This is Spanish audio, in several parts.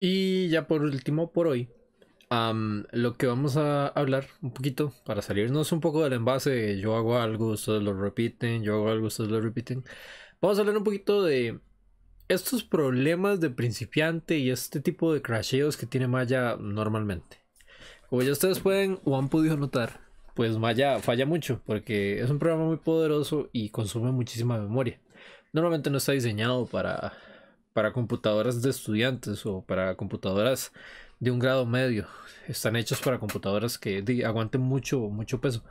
Y ya por último, por hoy, lo que vamos a hablar un poquito para salirnos un poco del envase, yo hago algo, ustedes lo repiten, yo hago algo, ustedes lo repiten. Vamos a hablar un poquito de estos problemas de principiante y este tipo de crasheos que tiene Maya normalmente. Como ya ustedes pueden o han podido notar, pues Maya falla mucho porque es un programa muy poderoso y consume muchísima memoria. Normalmente no está diseñado para para computadoras de estudiantes o para computadoras de un grado medio. Están hechos para computadoras que aguanten mucho, mucho peso.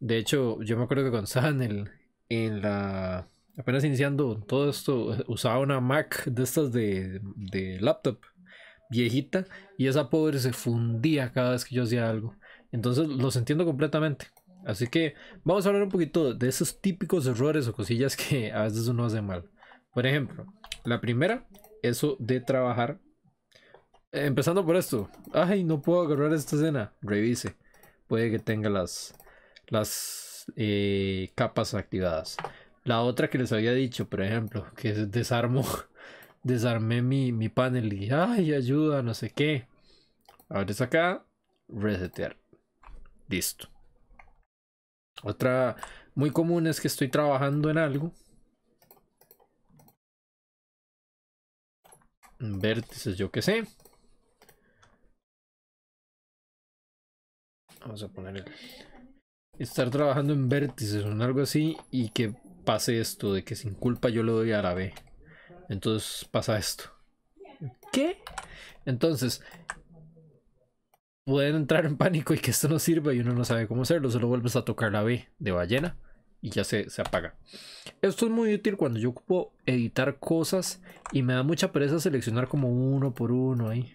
De hecho, yo me acuerdo que cuando estaba en, el, en la... Apenas iniciando todo esto, usaba una Mac de estas de, de laptop viejita y esa pobre se fundía cada vez que yo hacía algo. Entonces los entiendo completamente. Así que vamos a hablar un poquito de esos típicos errores o cosillas que a veces uno hace mal. Por ejemplo, la primera, eso de trabajar. Eh, empezando por esto. Ay, no puedo agarrar esta escena. Revise. Puede que tenga las, las eh, capas activadas. La otra que les había dicho, por ejemplo, que desarmo, desarmé mi, panel y, ay, ayuda, no sé qué. es acá, resetear. Listo. Otra muy común es que estoy trabajando en algo Vértices, yo que sé. Vamos a poner el Estar trabajando en vértices o algo así y que pase esto de que sin culpa yo le doy a la B. Entonces pasa esto. ¿Qué? Entonces, pueden entrar en pánico y que esto no sirva y uno no sabe cómo hacerlo. Solo vuelves a tocar la B de ballena y ya se, apaga. Esto es muy útil cuando yo ocupo editar cosas y me da mucha pereza seleccionar como uno por uno ahí.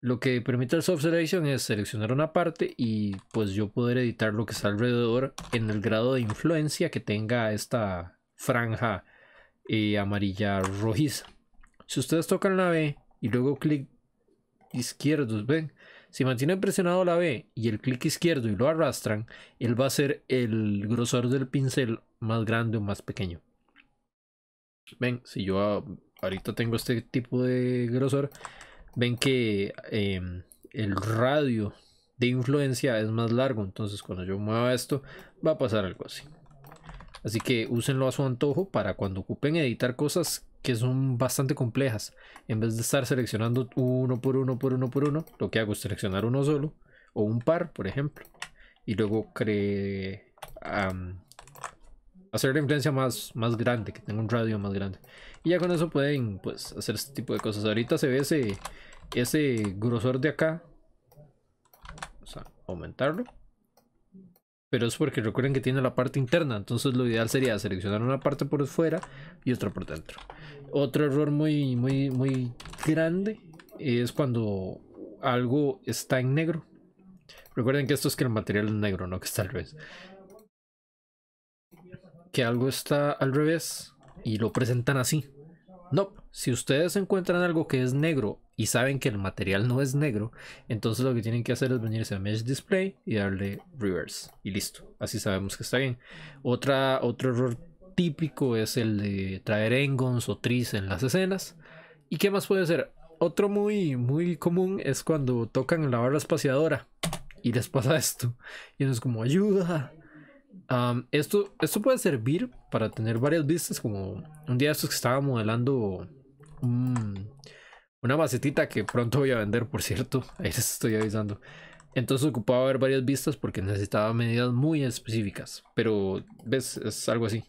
Lo que permite el soft selection es seleccionar una parte y pues yo poder editar lo que está alrededor en el grado de influencia que tenga esta franja eh, amarilla rojiza. Si ustedes tocan la B y luego clic izquierdo, ven, si mantienen presionado la B y el clic izquierdo y lo arrastran, él va a ser el grosor del pincel más grande o más pequeño. Ven, si yo ahorita tengo este tipo de grosor, ven que em, el radio de influencia es más largo. Entonces cuando yo mueva esto va a pasar algo así. Así que úsenlo a su antojo para cuando ocupen editar cosas que son bastante complejas. En vez de estar seleccionando uno por uno por uno por uno, lo que hago es seleccionar uno solo o un par, por ejemplo, y luego cree, hacer la influencia más, más grande, que tenga un radio más grande. Y ya con eso pueden pues, hacer este tipo de cosas. Ahorita se ve ese, ese grosor de acá. O sea, aumentarlo pero es porque recuerden que tiene la parte interna, entonces lo ideal sería seleccionar una parte por fuera y otra por dentro. Otro error muy, muy, muy grande es cuando algo está en negro. Recuerden que esto es que el material es negro, no que está al revés. Que algo está al revés y lo presentan así. No, si ustedes encuentran algo que es negro y saben que el material no es negro, entonces lo que tienen que hacer es venirse a Mesh Display y darle reverse y listo. Así sabemos que está bien. Otra, otro error típico es el de traer engons o tris en las escenas. ¿Y qué más puede ser? Otro muy, muy común es cuando tocan la barra espaciadora y les pasa esto. Y nos es como, ayuda. esto, esto puede servir para tener varias vistas, como un día estos que estaba modelando una macetita que pronto voy a vender, por cierto. Ahí les estoy avisando. Entonces ocupaba ver varias vistas porque necesitaba medidas muy específicas. Pero, ¿ves? Es algo así.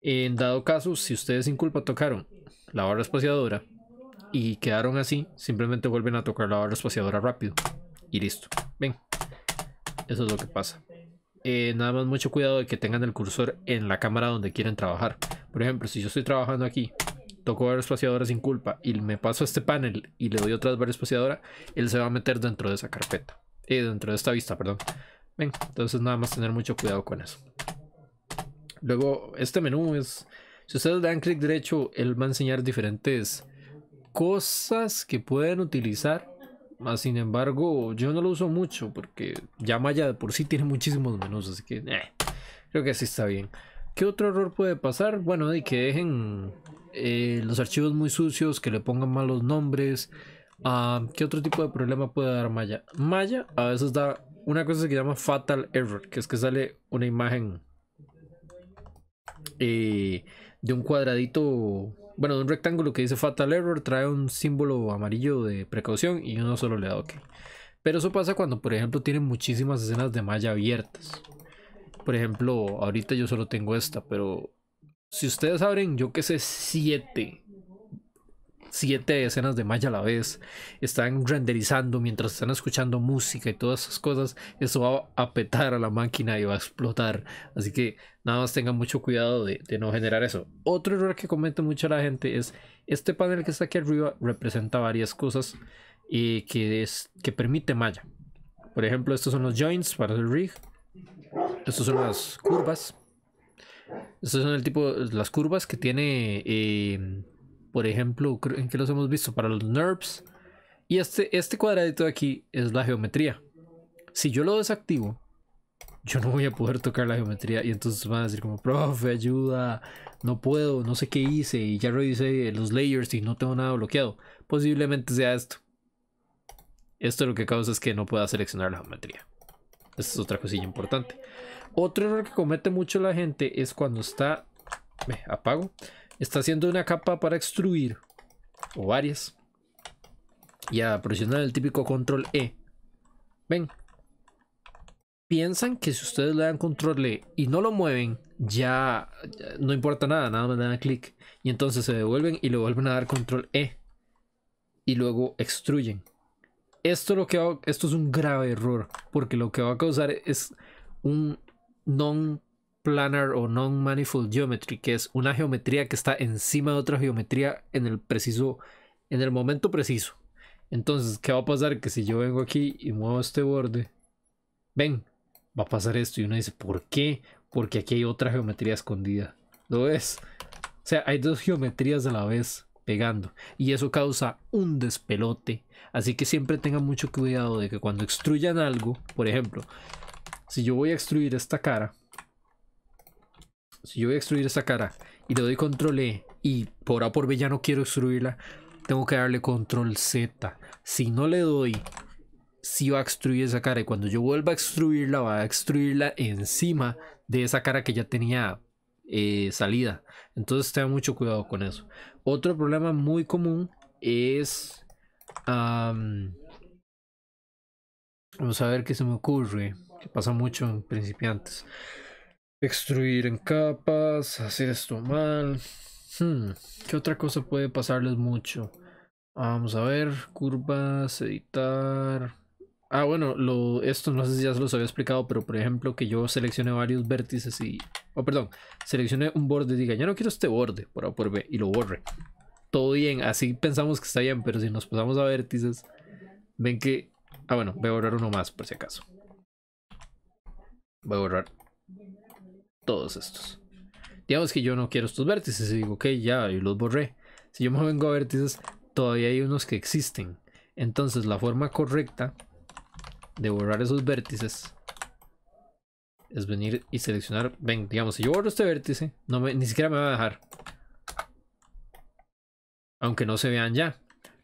En dado caso, si ustedes sin culpa tocaron la barra espaciadora y quedaron así, simplemente vuelven a tocar la barra espaciadora rápido. Y listo. Ven. Eso es lo que pasa. Eh, nada más mucho cuidado de que tengan el cursor en la cámara donde quieren trabajar. Por ejemplo, si yo estoy trabajando aquí toco varios espaciadora sin culpa y me paso a este panel y le doy otra varios espaciadora, él se va a meter dentro de esa carpeta, eh, dentro de esta vista, perdón. Ven, entonces nada más tener mucho cuidado con eso. Luego, este menú es, si ustedes le dan clic derecho, él va a enseñar diferentes cosas que pueden utilizar. Más sin embargo, yo no lo uso mucho porque ya Maya por sí tiene muchísimos menús, así que eh, creo que así está bien. ¿Qué otro error puede pasar? Bueno, de que dejen eh, los archivos muy sucios, que le pongan malos nombres. Ah, ¿Qué otro tipo de problema puede dar Maya? Maya a veces da una cosa que se llama Fatal Error, que es que sale una imagen eh, de un cuadradito, bueno, de un rectángulo que dice Fatal Error, trae un símbolo amarillo de precaución y uno solo le da OK. Pero eso pasa cuando, por ejemplo, tienen muchísimas escenas de malla abiertas. Por ejemplo, ahorita yo solo tengo esta, pero si ustedes abren, yo que sé, siete, siete escenas de malla a la vez, están renderizando mientras están escuchando música y todas esas cosas, eso va a petar a la máquina y va a explotar. Así que nada más tengan mucho cuidado de, no generar eso. Otro error que comete mucha la gente es, este panel que está aquí arriba representa varias cosas y eh, que, es, que permite malla Por ejemplo, estos son los joints para el rig. Estos son las curvas estos son el tipo, las curvas que tiene, eh, por ejemplo, en que los hemos visto para los NURBS. Y este, este cuadradito de aquí es la geometría. Si yo lo desactivo, yo no voy a poder tocar la geometría. Y entonces van a decir como, profe, ayuda, no puedo, no sé qué hice. Y ya revisé los layers y no tengo nada bloqueado. Posiblemente sea esto. Esto lo que causa es que no pueda seleccionar la geometría. Esta es otra cosilla importante. Otro error que comete mucho la gente es cuando está, me apago, está haciendo una capa para extruir o varias. Y a presionar el típico control E. Ven. Piensan que si ustedes le dan control E y no lo mueven, ya, no importa nada, nada más le dan clic. Y entonces se devuelven y le vuelven a dar control E. Y luego extruyen. Esto, lo que esto es un grave error, porque lo que va a causar es un non-planar o non-manifold geometry, que es una geometría que está encima de otra geometría en el preciso, en el momento preciso. Entonces, ¿qué va a pasar? Que si yo vengo aquí y muevo este borde, ven, va a pasar esto. Y uno dice, ¿por qué? Porque aquí hay otra geometría escondida. ¿Lo ves? O sea, hay dos geometrías a la vez pegando. Y eso causa un despelote. Así que siempre tengan mucho cuidado de que cuando extruyan algo, por ejemplo, si yo voy a extruir esta cara, si yo voy a extruir esta cara y le doy control E y por A por B ya no quiero extruirla, tengo que darle control Z. Si no le doy, si va a extruir esa cara y cuando yo vuelva a extruirla, va a extruirla encima de esa cara que ya tenía eh, salida. Entonces tenga mucho cuidado con eso. Otro problema muy común es... vamos a ver qué se me ocurre que pasa mucho en principiantes. Extruir en capas, hacer esto mal. Hmm, ¿Qué otra cosa puede pasarles mucho? Ah, vamos a ver, curvas, editar. Ah, bueno, lo, esto no sé si ya se los había explicado, pero por ejemplo que yo seleccione varios vértices y... Oh, perdón, seleccione un borde y diga, yo no quiero este borde por A por B y lo borre. Todo bien, así pensamos que está bien, pero si nos pasamos a vértices, ven que... Ah, bueno, voy a borrar uno más por si acaso. Voy a borrar todos estos. Digamos que yo no quiero estos vértices y digo, ok, ya, yo los borré. Si yo me vengo a vértices, todavía hay unos que existen. Entonces la forma correcta de borrar esos vértices es venir y seleccionar, ven, digamos, si yo borro este vértice, no me, ni siquiera me va a dejar. Aunque no se vean ya.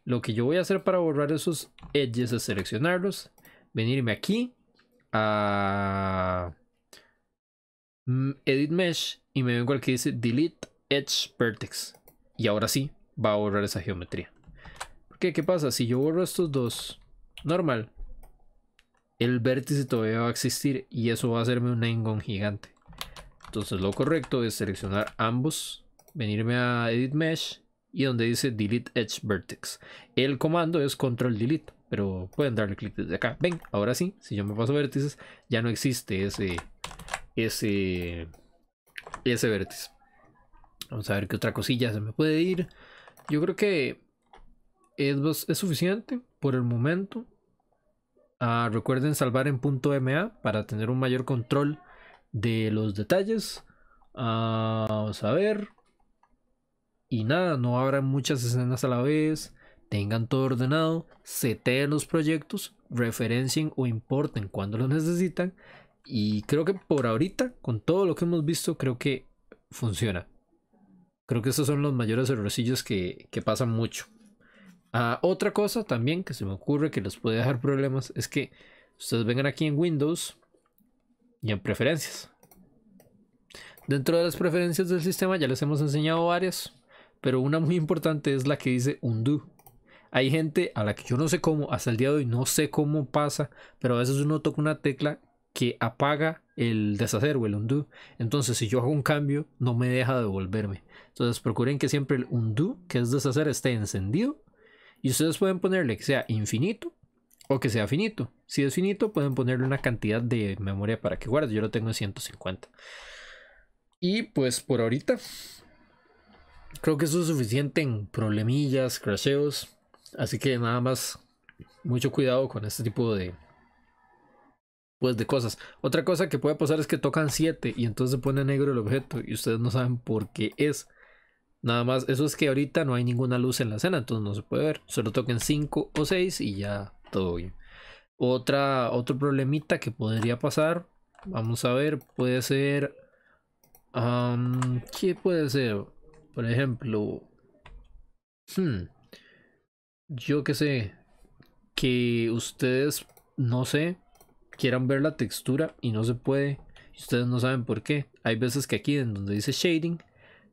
Lo que yo voy a hacer para borrar esos edges es seleccionarlos, venirme aquí a Mm, edit mesh y me vengo al que dice delete edge vertex. Y ahora sí, va a borrar esa geometría. Porque, ¿qué pasa? Si yo borro estos dos, normal, el vértice todavía va a existir y eso va a hacerme un engón gigante. Entonces lo correcto es seleccionar ambos, venirme a Edit Mesh y donde dice Delete Edge Vertex. El comando es Control Delete, pero pueden darle clic desde acá. Ven, ahora sí, si yo me paso vértices, ya no existe ese, ese, ese vértice. Vamos a ver qué otra cosilla se me puede ir. Yo creo que es, es suficiente por el momento. Ah, recuerden salvar en .ma para tener un mayor control de los detalles. Ah, vamos a ver. Y nada, no habrá muchas escenas a la vez. Tengan todo ordenado, seteen los proyectos, referencien o importen cuando lo necesitan y creo que por ahorita, con todo lo que hemos visto, creo que funciona. Creo que estos son los mayores errorcillos que, pasan mucho. Ah, otra cosa también que se me ocurre que les puede dejar problemas es que ustedes vengan aquí en Windows y en preferencias. Dentro de las preferencias del sistema ya les hemos enseñado varias, pero una muy importante es la que dice undo. Hay gente a la que yo no sé cómo, hasta el día de hoy no sé cómo pasa, pero a veces uno toca una tecla que apaga el deshacer o el undo. Entonces, si yo hago un cambio, no me deja devolverme. Entonces, procuren que siempre el undo, que es deshacer, esté encendido. Y ustedes pueden ponerle que sea infinito o que sea finito. Si es finito, pueden ponerle una cantidad de memoria para que guarde. Yo lo tengo en 150. Y pues por ahorita, creo que eso es suficiente en problemillas, crasheos. Así que nada más, mucho cuidado con este tipo de, pues de cosas. Otra cosa que puede pasar es que tocan 7 y entonces se pone negro el objeto y ustedes no saben por qué es. Nada más, eso es que ahorita no hay ninguna luz en la escena, entonces no se puede ver. Solo toquen 5 o 6 y ya todo bien. Otra, otro problemita que podría pasar, vamos a ver, puede ser... ¿Qué puede ser? Por ejemplo... Hmm, yo qué sé, que ustedes, no sé, quieran ver la textura y no se puede. Ustedes no saben por qué. Hay veces que aquí en donde dice shading,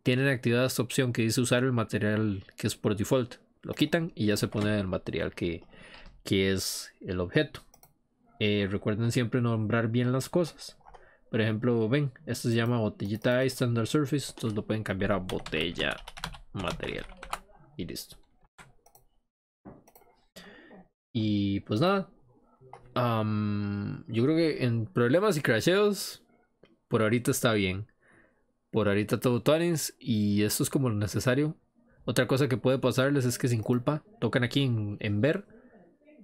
tienen activada esta opción que dice usar el material que es por default. Lo quitan y ya se pone el material que, es el objeto. Eh, recuerden siempre nombrar bien las cosas. Por ejemplo, ven, esto se llama botellita Standard Surface, entonces lo pueden cambiar a botella material. Y listo. Y pues nada, yo creo que en problemas y crasheos, por ahorita está bien. Por ahorita todo tuanis y esto es como lo necesario. Otra cosa que puede pasarles es que sin culpa tocan aquí en, ver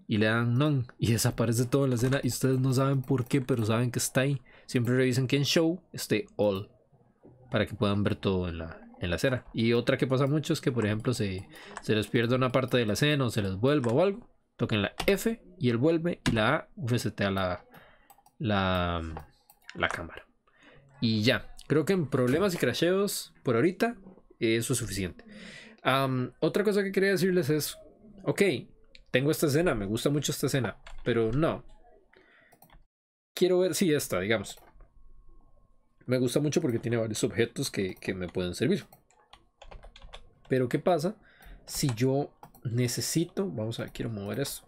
y le dan non y desaparece en la escena y ustedes no saben por qué, pero saben que está ahí. Siempre revisen que en show esté all para que puedan ver todo en la, en escena. Y otra que pasa mucho es que, por ejemplo, se, se les pierde una parte de la escena o se les vuelva o algo. Toquen la F y él vuelve y la A la, la, cámara. Y ya, creo que en problemas y crasheos por ahorita eso es suficiente. otra cosa que quería decirles es, ok, tengo esta escena, me gusta mucho esta escena, pero no. Quiero ver, sí, esta, digamos. Me gusta mucho porque tiene varios objetos que, que me pueden servir. Pero ¿qué pasa si yo necesito, vamos a ver, quiero mover esto.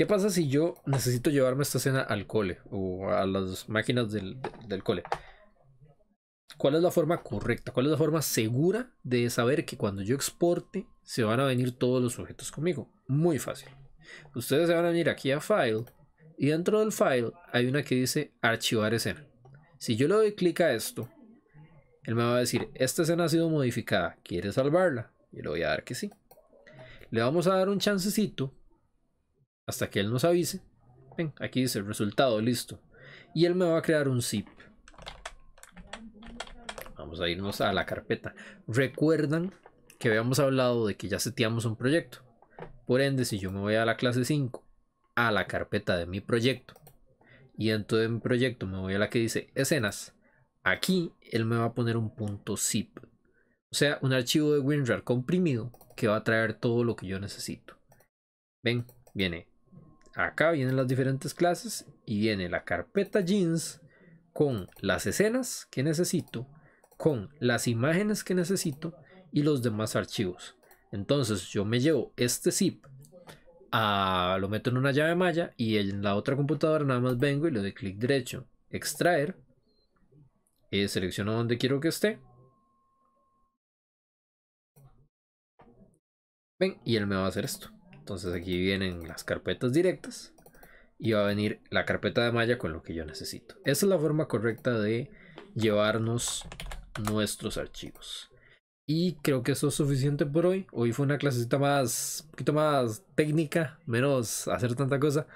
¿Qué pasa si yo necesito llevarme esta escena al cole o a las máquinas del, cole? ¿Cuál es la forma correcta? ¿Cuál es la forma segura de saber que cuando yo exporte se van a venir todos los objetos conmigo? Muy fácil. Ustedes se van a venir aquí a File y dentro del File hay una que dice Archivar escena. Si yo le doy clic a esto, él me va a decir, esta escena ha sido modificada, ¿quiere salvarla? Y le voy a dar que sí. Le vamos a dar un chancecito hasta que él nos avise. Ven, aquí dice el resultado, listo. Y él me va a crear un zip. Vamos a irnos a la carpeta. Recuerdan que habíamos hablado de que ya seteamos un proyecto. Por ende, si yo me voy a la clase 5, a la carpeta de mi proyecto, y dentro de mi proyecto me voy a la que dice escenas, aquí él me va a poner un punto zip. O sea, un archivo de WinRAR comprimido que va a traer todo lo que yo necesito. Ven, viene acá vienen las diferentes clases y viene la carpeta jeans con las escenas que necesito, con las imágenes que necesito y los demás archivos. Entonces yo me llevo este zip, lo meto en una llave malla y en la otra computadora nada más vengo y le doy clic derecho, extraer, eh, selecciono donde quiero que esté. Ven, y él me va a hacer esto. Entonces aquí vienen las carpetas directas y va a venir la carpeta de malla con lo que yo necesito. Esa es la forma correcta de llevarnos nuestros archivos. Y creo que eso es suficiente por hoy. Hoy fue una clasecita más, un poquito más técnica, menos hacer tanta cosa.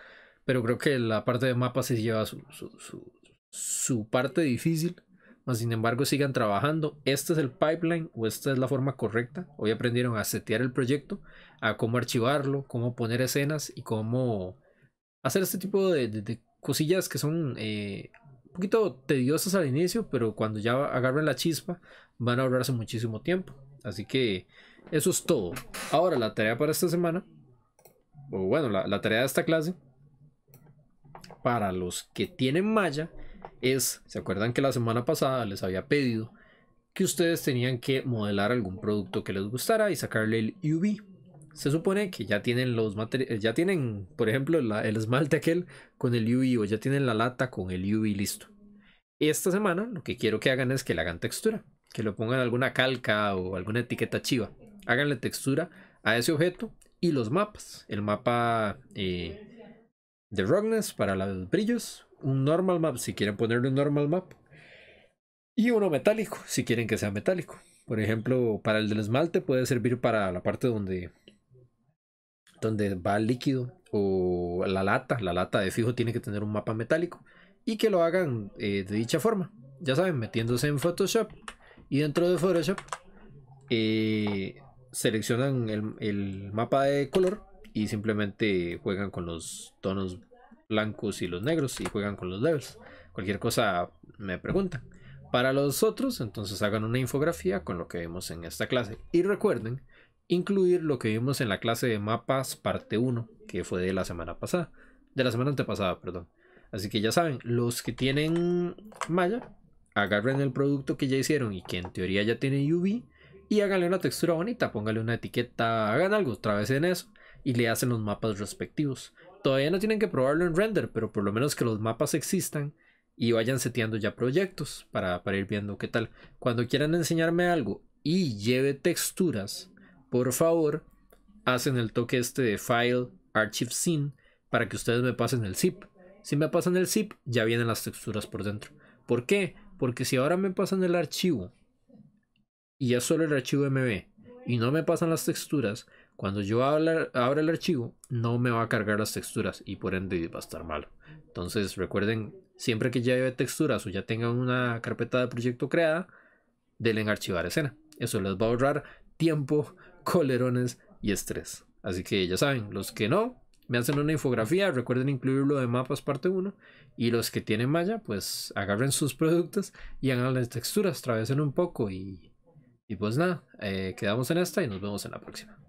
Pero creo que la parte de mapas sí lleva su parte difícil sin embargo sigan trabajando. Este es el pipeline o esta es la forma correcta. Hoy aprendieron a setear el proyecto, a cómo archivarlo, cómo poner escenas y cómo hacer este tipo de, cosillas que son eh, un poquito tediosas al inicio, pero cuando ya agarren la chispa van a ahorrarse muchísimo tiempo. Así que eso es todo. Ahora la tarea para esta semana, o bueno, la, la tarea de esta clase, para los que tienen malla, es, ¿se acuerdan que la semana pasada les había pedido que ustedes tenían que modelar algún producto que les gustara y sacarle el UV? Se supone que ya tienen los materiales, ya tienen, por ejemplo, el esmalte aquel con el UV o ya tienen la lata con el UV listo. Esta semana lo que quiero que hagan es que le hagan textura, que le pongan alguna calca o alguna etiqueta chiva. Háganle textura a ese objeto y los mapas. El mapa eh, de Roughness para los brillos, un normal map si quieren ponerle un normal map y uno metálico si quieren que sea metálico. Por ejemplo, para el del esmalte puede servir para la parte donde donde va el líquido o la lata, la lata de fijo tiene que tener un mapa metálico y que lo hagan eh, de dicha forma. Ya saben, metiéndose en Photoshop y dentro de Photoshop eh, seleccionan el, el mapa de color y simplemente juegan con los tonos blancos y los negros y juegan con los levels. Cualquier cosa me preguntan. Para los otros, entonces hagan una infografía con lo que vemos en esta clase. Y recuerden incluir lo que vimos en la clase de mapas parte 1, que fue de la semana pasada, de la semana antepasada, perdón. Así que ya saben, los que tienen malla, agarren el producto que ya hicieron y que en teoría ya tiene UV y háganle una textura bonita, pónganle una etiqueta, hagan algo, otra vez en eso y le hacen los mapas respectivos. Todavía no tienen que probarlo en render, pero por lo menos que los mapas existan y vayan seteando ya proyectos para, ir viendo qué tal. Cuando quieran enseñarme algo y lleve texturas, por favor, hacen el toque este de File Archive Scene para que ustedes me pasen el zip. Si me pasan el zip, ya vienen las texturas por dentro. ¿Por qué? Porque si ahora me pasan el archivo y ya solo el archivo MB y no me pasan las texturas, cuando yo abra, el archivo, no me va a cargar las texturas y por ende va a estar malo. Entonces recuerden, siempre que ya lleve texturas o ya tengan una carpeta de proyecto creada, denle en archivar escena. Eso les va a ahorrar tiempo, colerones y estrés. Así que ya saben, los que no, me hacen una infografía, recuerden incluirlo de mapas parte 1 y los que tienen malla, pues agarren sus productos y hagan las texturas, travesen un poco y, y pues nada, eh, quedamos en esta y nos vemos en la próxima.